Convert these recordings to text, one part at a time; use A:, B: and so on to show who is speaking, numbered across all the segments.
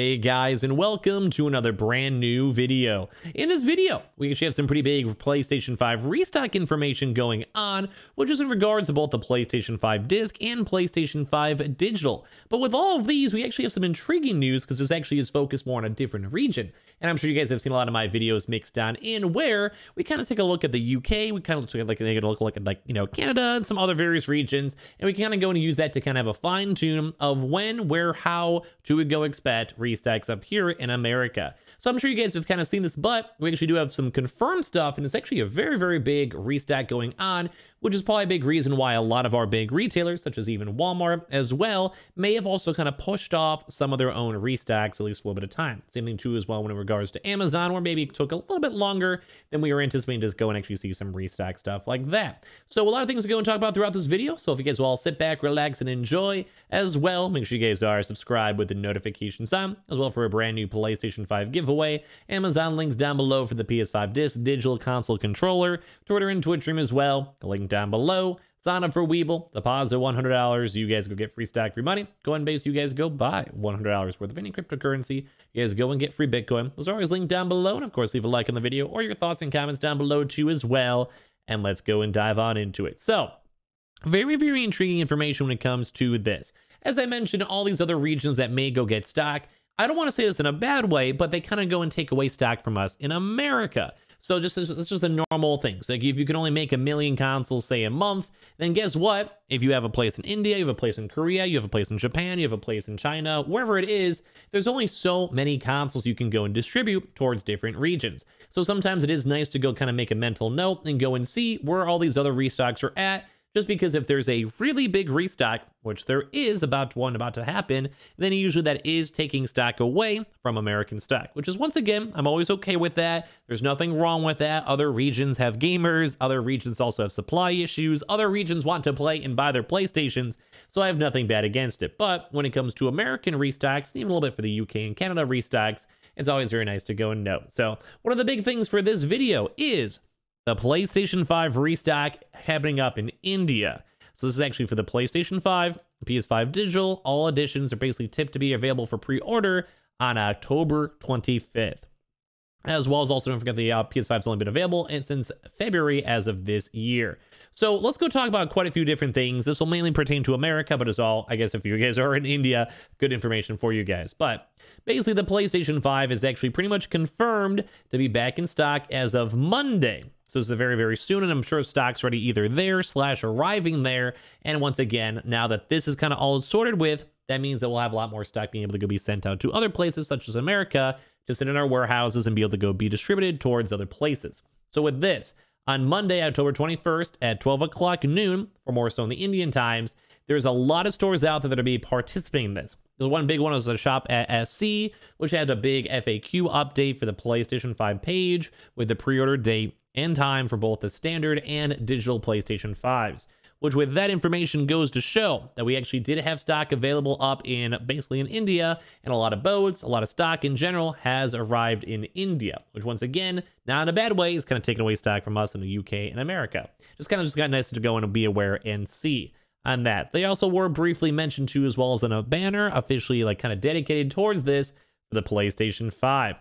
A: Hey guys, and welcome to another brand new video. In this video, we actually have some pretty big PlayStation 5 restock information going on, which is in regards to both the PlayStation 5 disc and PlayStation 5 digital. But with all of these, we actually have some intriguing news because this actually is focused more on a different region. And I'm sure you guys have seen a lot of my videos mixed on in where we kind of take a look at the UK, we kind of look like a look at like, you know, Canada and some other various regions, and we kind of go and use that to kind of have a fine tune of when, where, how do we go expect three stacks up here in America. So I'm sure you guys have kind of seen this, but we actually do have some confirmed stuff, and it's actually a very, very big restack going on, which is probably a big reason why a lot of our big retailers, such as even Walmart as well, may have also kind of pushed off some of their own restacks, at least a little bit of time. Same thing too as well when it regards to Amazon, where maybe it took a little bit longer than we were anticipating to go and actually see some restack stuff like that. So a lot of things to go and talk about throughout this video. So if you guys will all sit back, relax, and enjoy as well, make sure you guys are subscribed with the notifications on, as well for a brand new PlayStation 5 giveaway giveaway. Amazon links down below for the PS5 disc, digital console controller, Twitter and Twitch stream as well. link down below. Sign up for Weeble. Deposit $100. You guys go get free stack, free money. Go and base. You guys go buy $100 worth of any cryptocurrency. You guys go and get free Bitcoin. Those are always linked down below. And of course, leave a like on the video or your thoughts and comments down below too as well. And let's go and dive on into it. So, very, very intriguing information when it comes to this. As I mentioned, all these other regions that may go get stock, I don't want to say this in a bad way, but they kind of go and take away stock from us in America. So just it's just the normal things. Like if you can only make a million consoles, say a month, then guess what? If you have a place in India, you have a place in Korea, you have a place in Japan, you have a place in China, wherever it is, there's only so many consoles you can go and distribute towards different regions. So sometimes it is nice to go kind of make a mental note and go and see where all these other restocks are at just because if there's a really big restock, which there is about one about to happen, then usually that is taking stock away from American stock, which is once again, I'm always okay with that. There's nothing wrong with that. Other regions have gamers, other regions also have supply issues, other regions want to play and buy their PlayStations, so I have nothing bad against it. But when it comes to American restocks, even a little bit for the UK and Canada restocks, it's always very nice to go and know. So one of the big things for this video is the PlayStation 5 restock happening up in India. So this is actually for the PlayStation 5, PS5 Digital. All editions are basically tipped to be available for pre-order on October 25th. As well as also don't forget the uh, PS5 has only been available since February as of this year. So let's go talk about quite a few different things. This will mainly pertain to America, but as all, I guess if you guys are in India, good information for you guys. But basically the PlayStation 5 is actually pretty much confirmed to be back in stock as of Monday. So it's very, very soon, and I'm sure stock's ready either there slash arriving there. And once again, now that this is kind of all sorted with, that means that we'll have a lot more stock being able to go be sent out to other places such as America to sit in our warehouses and be able to go be distributed towards other places. So with this, on Monday, October 21st at 12 o'clock noon, for more so in the Indian times, there's a lot of stores out there that are be participating in this. The one big one was the shop at SC, which had a big FAQ update for the PlayStation 5 page with the pre-order date in time for both the standard and digital PlayStation 5s. Which, with that information, goes to show that we actually did have stock available up in basically in India, and a lot of boats, a lot of stock in general has arrived in India, which, once again, not in a bad way, is kind of taking away stock from us in the UK and America. Just kind of just got nice to go and be aware and see on that. They also were briefly mentioned too, as well as in a banner officially like kind of dedicated towards this for the PlayStation 5.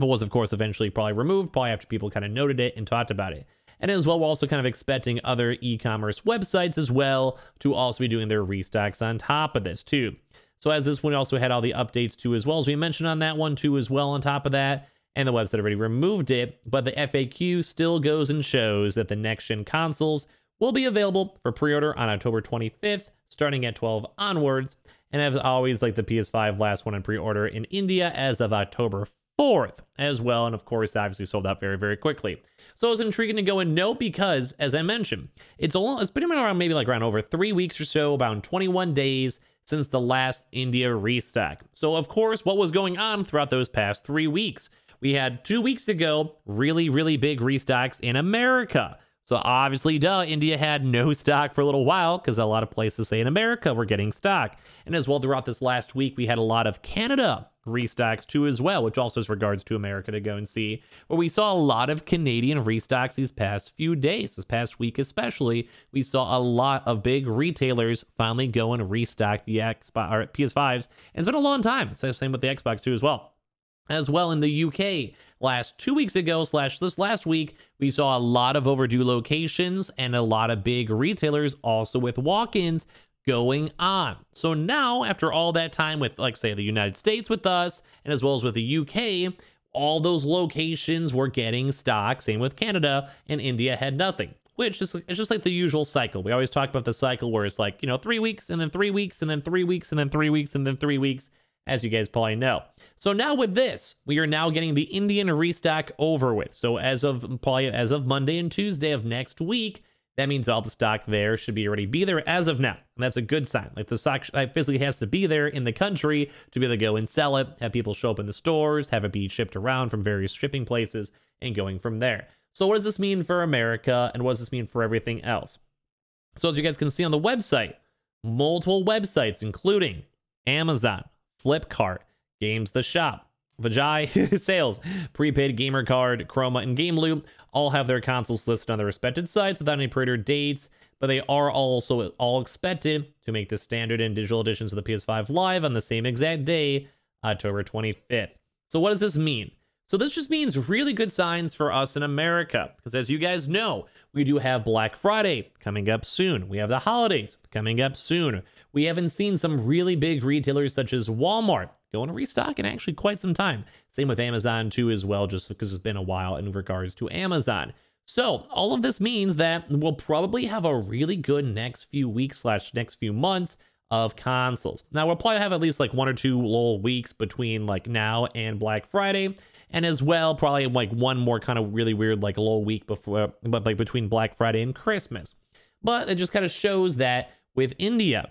A: But was, of course, eventually probably removed, probably after people kind of noted it and talked about it. And as well, we're also kind of expecting other e-commerce websites as well to also be doing their restocks on top of this too. So as this one also had all the updates too as well, as we mentioned on that one too as well on top of that, and the website already removed it, but the FAQ still goes and shows that the next-gen consoles will be available for pre-order on October 25th, starting at 12 onwards. And as always, like the PS5 last one in pre-order in India as of October fourth as well. And of course, obviously sold out very, very quickly. So it's intriguing to go in no because, as I mentioned, it's all it's been around maybe like around over three weeks or so, about 21 days since the last India restock. So of course, what was going on throughout those past three weeks? We had two weeks ago, really, really big restocks in America. So obviously, duh, India had no stock for a little while because a lot of places, say in America, were getting stock. And as well, throughout this last week, we had a lot of Canada restocks too as well, which also is regards to America to go and see, where we saw a lot of Canadian restocks these past few days, this past week especially. We saw a lot of big retailers finally go and restock the Xbox or PS5s. And it's been a long time. It's the same with the Xbox too as well. As well in the UK, last two weeks ago slash this last week, we saw a lot of overdue locations and a lot of big retailers also with walk-ins going on. So now, after all that time with, like, say, the United States with us, and as well as with the UK, all those locations were getting stock. Same with Canada, and India had nothing. Which is it's just like the usual cycle. We always talk about the cycle where it's like, you know, three weeks and then three weeks and then three weeks and then three weeks and then three weeks, as you guys probably know. So now with this, we are now getting the Indian restock over with. So as of probably as of Monday and Tuesday of next week, that means all the stock there should be already be there as of now. And that's a good sign. Like the stock that physically has to be there in the country to be able to go and sell it, have people show up in the stores, have it be shipped around from various shipping places and going from there. So what does this mean for America and what does this mean for everything else? So as you guys can see on the website, multiple websites, including Amazon, Flipkart, Games the Shop, Vajai sales, prepaid gamer card, Chroma, and Game Loop all have their consoles listed on their respective sites without any prior dates, but they are also all expected to make the standard and digital editions of the PS5 live on the same exact day, October 25th. So what does this mean? So this just means really good signs for us in America, because as you guys know, we do have Black Friday coming up soon. We have the holidays coming up soon. We haven't seen some really big retailers such as Walmart Going to restock in actually quite some time. Same with Amazon too as well, just because it's been a while in regards to Amazon. So all of this means that we'll probably have a really good next few weeks slash next few months of consoles. Now we'll probably have at least like one or two little weeks between like now and Black Friday. And as well, probably like one more kind of really weird like little week before, but like between Black Friday and Christmas. But it just kind of shows that with India,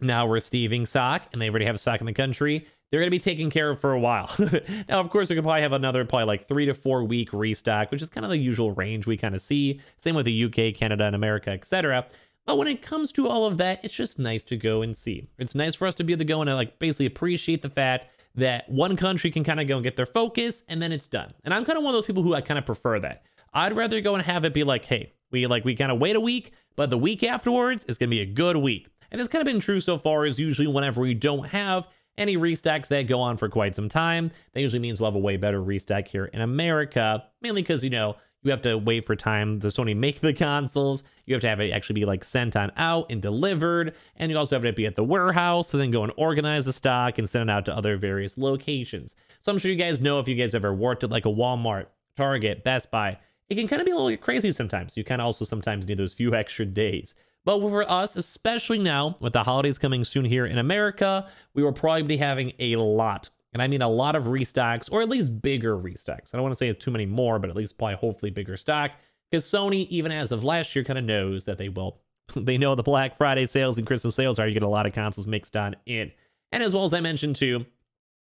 A: now we're receiving sock, and they already have a sock in the country. They're going to be taken care of for a while. now, of course, we could probably have another probably like three to four week restock, which is kind of the usual range we kind of see. Same with the UK, Canada, and America, etc. But when it comes to all of that, it's just nice to go and see. It's nice for us to be able to go and uh, like basically appreciate the fact that one country can kind of go and get their focus and then it's done. And I'm kind of one of those people who I kind of prefer that. I'd rather go and have it be like, hey, we like we kind of wait a week, but the week afterwards is going to be a good week. And it's kind of been true so far is usually whenever we don't have any restacks that go on for quite some time, that usually means we'll have a way better restack here in America, mainly because, you know, you have to wait for time to Sony make the consoles. You have to have it actually be like sent on out and delivered. And you also have to be at the warehouse to then go and organize the stock and send it out to other various locations. So I'm sure you guys know if you guys ever worked at like a Walmart, Target, Best Buy, it can kind of be a little crazy sometimes. You kind of also sometimes need those few extra days. But for us, especially now with the holidays coming soon here in America, we will probably be having a lot. And I mean a lot of restocks or at least bigger restocks. I don't want to say too many more, but at least probably hopefully bigger stock because Sony, even as of last year, kind of knows that they will. They know the Black Friday sales and Christmas sales are you get a lot of consoles mixed on in. And as well as I mentioned too,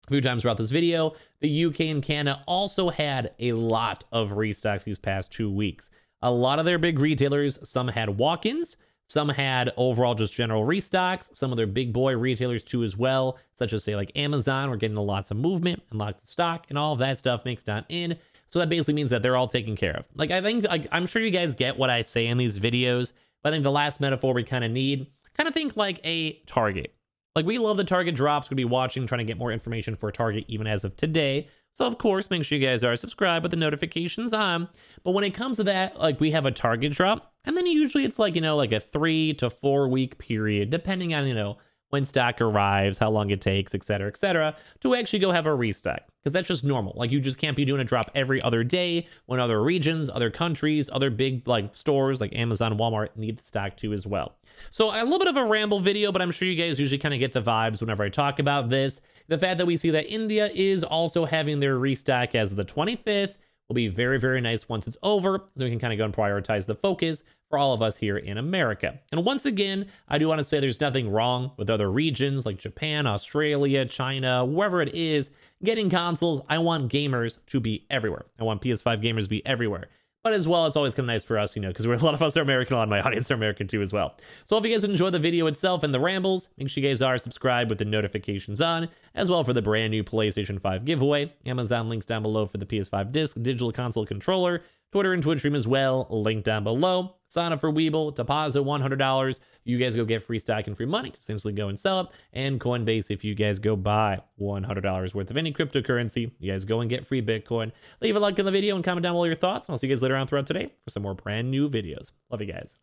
A: a few times throughout this video, the UK and Canada also had a lot of restocks these past two weeks. A lot of their big retailers, some had walk-ins, some had overall just general restocks. Some of their big boy retailers too as well, such as say like Amazon were getting lots of movement and lots of stock and all of that stuff mixed on in. So that basically means that they're all taken care of. Like I think like, I'm sure you guys get what I say in these videos, but I think the last metaphor we kind of need, kind of think like a target. Like we love the target drops. We'd be watching, trying to get more information for target even as of today. So of course, make sure you guys are subscribed with the notifications on. But when it comes to that, like we have a target drop and then usually it's like, you know, like a three to four week period, depending on, you know, when stock arrives, how long it takes, et cetera, et cetera, to actually go have a restock. Because that's just normal. Like, you just can't be doing a drop every other day when other regions, other countries, other big, like, stores like Amazon, Walmart need the stock too as well. So a little bit of a ramble video, but I'm sure you guys usually kind of get the vibes whenever I talk about this. The fact that we see that India is also having their restock as the 25th, will be very, very nice once it's over. So we can kind of go and prioritize the focus for all of us here in America. And once again, I do want to say there's nothing wrong with other regions like Japan, Australia, China, wherever it is, getting consoles. I want gamers to be everywhere. I want PS5 gamers to be everywhere. But as well, it's always kind of nice for us, you know, because a lot of us are American. A lot of my audience are American too, as well. So if you guys enjoy the video itself and the rambles, make sure you guys are subscribed with the notifications on, as well for the brand new PlayStation 5 giveaway. Amazon links down below for the PS5 disc, digital console controller, Twitter and Twitch stream as well, link down below. Sign up for Weeble, deposit $100. You guys go get free stock and free money, essentially go and sell it. And Coinbase, if you guys go buy $100 worth of any cryptocurrency, you guys go and get free Bitcoin. Leave a like on the video and comment down all your thoughts. And I'll see you guys later on throughout today for some more brand new videos. Love you guys.